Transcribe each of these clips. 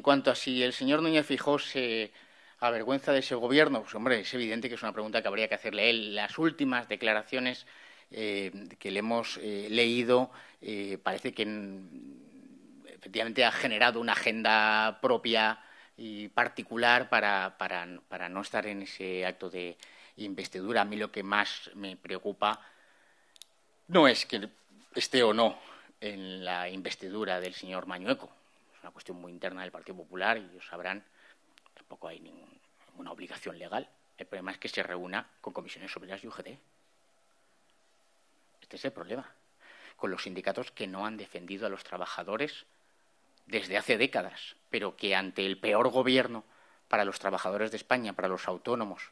En cuanto a si el señor Núñez Fijó se avergüenza de ese gobierno, pues hombre, es evidente que es una pregunta que habría que hacerle él. Las últimas declaraciones eh, que le hemos eh, leído eh, parece que efectivamente ha generado una agenda propia y particular para, para no estar en ese acto de investidura. A mí lo que más me preocupa no es que esté o no en la investidura del señor Mañueco es una cuestión muy interna del Partido Popular y ellos sabrán, tampoco hay ninguna obligación legal. El problema es que se reúna con comisiones obreras y UGT. Este es el problema. Con los sindicatos que no han defendido a los trabajadores desde hace décadas, pero que ante el peor gobierno para los trabajadores de España, para los autónomos,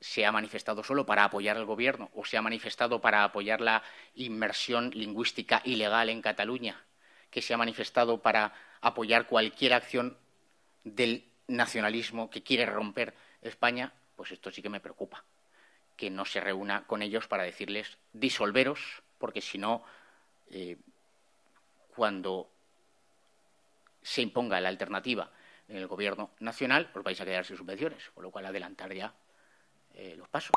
se ha manifestado solo para apoyar al gobierno o se ha manifestado para apoyar la inmersión lingüística ilegal en Cataluña que se ha manifestado para apoyar cualquier acción del nacionalismo que quiere romper España, pues esto sí que me preocupa, que no se reúna con ellos para decirles disolveros, porque si no, eh, cuando se imponga la alternativa en el Gobierno Nacional, os vais a quedar sin subvenciones, con lo cual adelantar ya eh, los pasos.